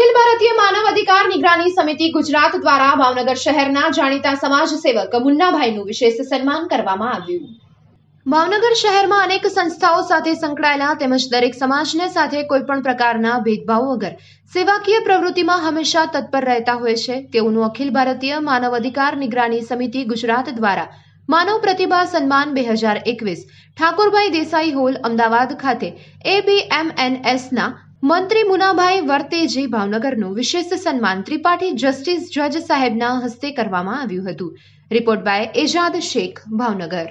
અખિલ ભારતીય માનવ અધિકાર નિગરાની સમિતિ ગુજરાત દ્વારા ભાવનગર શહેરના જાણીતા સમાજ મુન્નાભાઈનું વિશેષ સન્માન કરવામાં આવ્યું ભાવનગર શહેરમાં અનેક સંસ્થાઓ સાથે સંકળાયેલા તેમજ દરેક સમાજને સાથે કોઈપણ પ્રકારના ભેદભાવ વગર સેવાકીય પ્રવૃત્તિમાં હંમેશા તત્પર રહેતા હોય છે તેઓનું અખિલ ભારતીય માનવ અધિકાર નિગરાની સમિતિ ગુજરાત દ્વારા માનવ પ્રતિભા સન્માન બે હજાર એકવીસ ઠાકોરભાઈ દેસાઈ હોલ અમદાવાદ ખાતે એબીએમએનએસના મંત્રી મુનાભાઈ વર્તેજી ભાવનગરનું વિશેષ સન્માન ત્રિપાઠી જસ્ટિસ જજ સાહેબના હસ્તે કરવામાં આવ્યું હતું રિપોર્ટ બાય એજાદ શેખ ભાવનગર